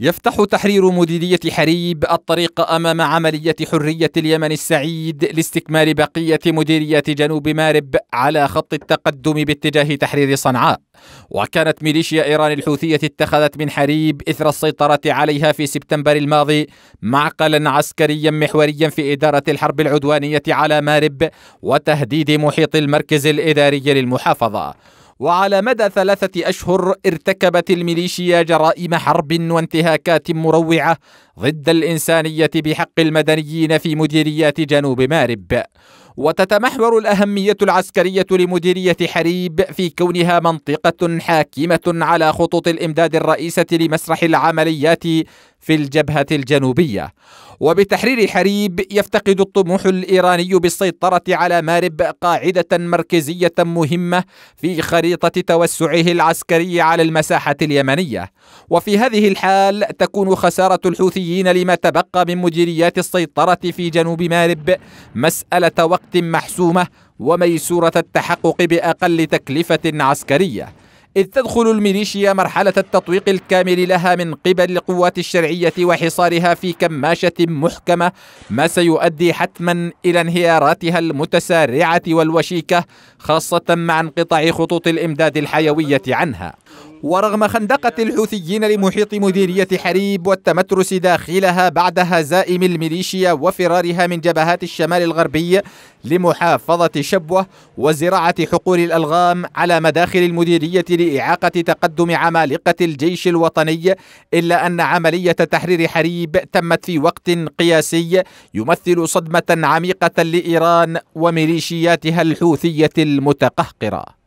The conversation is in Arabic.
يفتح تحرير مديرية حريب الطريق أمام عملية حرية اليمن السعيد لاستكمال بقية مديرية جنوب مارب على خط التقدم باتجاه تحرير صنعاء وكانت ميليشيا إيران الحوثية اتخذت من حريب إثر السيطرة عليها في سبتمبر الماضي معقلا عسكريا محوريا في إدارة الحرب العدوانية على مارب وتهديد محيط المركز الإداري للمحافظة وعلى مدى ثلاثة أشهر ارتكبت الميليشيا جرائم حرب وانتهاكات مروعة ضد الإنسانية بحق المدنيين في مديريات جنوب مارب وتتمحور الأهمية العسكرية لمديرية حريب في كونها منطقة حاكمة على خطوط الإمداد الرئيسة لمسرح العمليات في الجبهة الجنوبية وبتحرير حريب يفتقد الطموح الإيراني بالسيطرة على مارب قاعدة مركزية مهمة في خريطة توسعه العسكري على المساحة اليمنية وفي هذه الحال تكون خسارة الحوثيين لما تبقى من مديريات السيطرة في جنوب مارب مسألة وقت محسومة وميسورة التحقق بأقل تكلفة عسكرية إذ تدخل الميليشيا مرحلة التطويق الكامل لها من قبل القوات الشرعية وحصارها في كماشة محكمة ما سيؤدي حتما إلى انهياراتها المتسارعة والوشيكة خاصة مع انقطاع خطوط الإمداد الحيوية عنها ورغم خندقة الحوثيين لمحيط مديرية حريب والتمترس داخلها بعد هزائم الميليشيا وفرارها من جبهات الشمال الغربي لمحافظة شبوة وزراعة حقول الألغام على مداخل المديرية لإعاقة تقدم عمالقة الجيش الوطني إلا أن عملية تحرير حريب تمت في وقت قياسي يمثل صدمة عميقة لإيران وميليشياتها الحوثية المتقهقرة